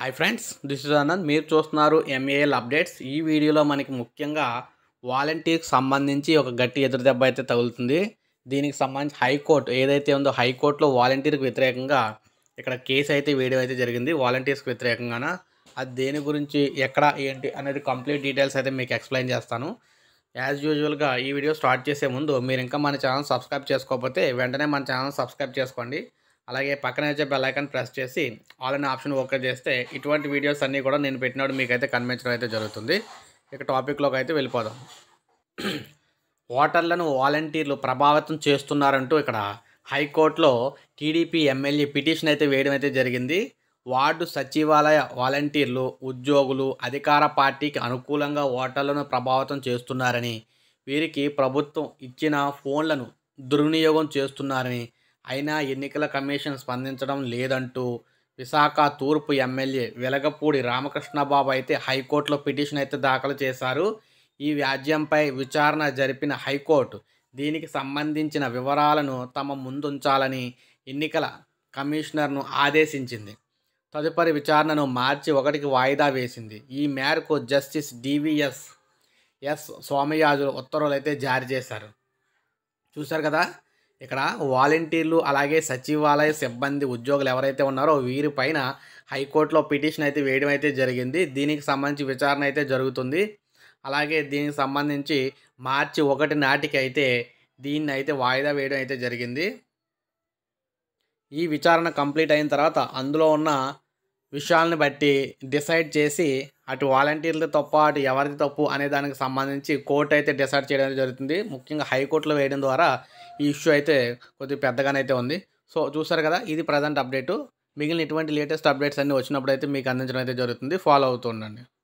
hi friends this is Anand మీరు చూస్తున్నారు MAL updates ఈ వీడియోలో మనకి ముఖ్యంగా వాలంటీర్కి సంబంధించి ఒక గట్టి ఎదురు దెబ్బ అయితే తగులుతుంది దీనికి సంబంధించి హైకోర్టు ఏదైతే ఉందో హైకోర్టులో వాలంటీర్కి వ్యతిరేకంగా ఇక్కడ కేసు అయితే వీడియో అయితే జరిగింది వాలంటీర్స్కి వ్యతిరేకంగాన అది దేని గురించి ఎక్కడ ఏంటి అనేది కంప్లీట్ డీటెయిల్స్ అయితే మీకు ఎక్స్ప్లెయిన్ చేస్తాను యాజ్ యూజువల్గా ఈ వీడియో స్టార్ట్ చేసే ముందు మీరు ఇంకా మన ఛానల్ సబ్స్క్రైబ్ చేసుకోకపోతే వెంటనే మన ఛానల్ సబ్స్క్రైబ్ చేసుకోండి అలాగే పక్కన వచ్చే బెల్ ఐకాన్ ప్రెస్ చేసి ఆల్ అండ్ ఆప్షన్ ఓకే చేస్తే ఇటువంటి వీడియోస్ అన్నీ కూడా నేను పెట్టినప్పుడు మీకైతే కనిపించడం అయితే జరుగుతుంది ఇక టాపిక్లోకి అయితే వెళ్ళిపోదాం ఓటర్లను వాలంటీర్లు ప్రభావితం చేస్తున్నారంటూ ఇక్కడ హైకోర్టులో టీడీపీ ఎమ్మెల్యే పిటిషన్ అయితే వేయడం అయితే జరిగింది వార్డు సచివాలయ వాలంటీర్లు ఉద్యోగులు అధికార పార్టీకి అనుకూలంగా ఓటర్లను ప్రభావితం చేస్తున్నారని వీరికి ప్రభుత్వం ఇచ్చిన ఫోన్లను దుర్వినియోగం చేస్తున్నారని అయినా ఎన్నికల కమిషన్ స్పందించడం లేదంటూ విశాఖ తూర్పు ఎమ్మెల్యే వెలగపూడి రామకృష్ణబాబు అయితే హైకోర్టులో పిటిషన్ అయితే దాఖలు చేశారు ఈ వ్యాజ్యంపై విచారణ జరిపిన హైకోర్టు దీనికి సంబంధించిన వివరాలను తమ ముందుంచాలని ఎన్నికల కమిషనర్ను ఆదేశించింది తదుపరి విచారణను మార్చి ఒకటికి వాయిదా వేసింది ఈ మేరకు జస్టిస్ డివిఎస్ ఎస్ సోమయాజులు ఉత్తర్వులు అయితే జారీ చేశారు చూశారు కదా ఇక్కడ వాలంటీర్లు అలాగే సచివాలయ సిబ్బంది ఉద్యోగులు ఎవరైతే ఉన్నారో వీరి పైన హైకోర్టులో పిటిషన్ అయితే వేయడం అయితే జరిగింది దీనికి సంబంధించి విచారణ అయితే జరుగుతుంది అలాగే దీనికి సంబంధించి మార్చి ఒకటి నాటికి అయితే దీన్ని అయితే వాయిదా వేయడం అయితే జరిగింది ఈ విచారణ కంప్లీట్ అయిన తర్వాత అందులో ఉన్న విషయాలను బట్టి డిసైడ్ చేసి అటు వాలంటీర్లు తప్ప అటు ఎవరిది తప్పు అనే దానికి సంబంధించి కోర్టు అయితే డిసైడ్ చేయడం జరుగుతుంది ముఖ్యంగా హైకోర్టులో వేయడం ద్వారా ఈ ఇష్యూ అయితే కొద్దిగా పెద్దగానైతే ఉంది సో చూసారు కదా ఇది ప్రజెంట్ అప్డేటు మిగిలిన ఇటువంటి లేటెస్ట్ అప్డేట్స్ అన్నీ వచ్చినప్పుడు అయితే మీకు అందించడం అయితే జరుగుతుంది ఫాలో ఉండండి